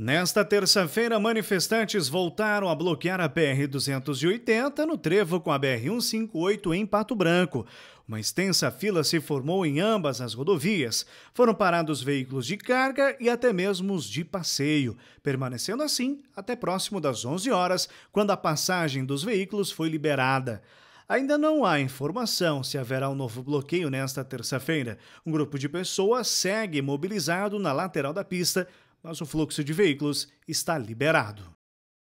Nesta terça-feira, manifestantes voltaram a bloquear a BR-280 no trevo com a BR-158 em Pato Branco. Uma extensa fila se formou em ambas as rodovias. Foram parados veículos de carga e até mesmo os de passeio, permanecendo assim até próximo das 11 horas, quando a passagem dos veículos foi liberada. Ainda não há informação se haverá um novo bloqueio nesta terça-feira. Um grupo de pessoas segue mobilizado na lateral da pista mas o fluxo de veículos está liberado.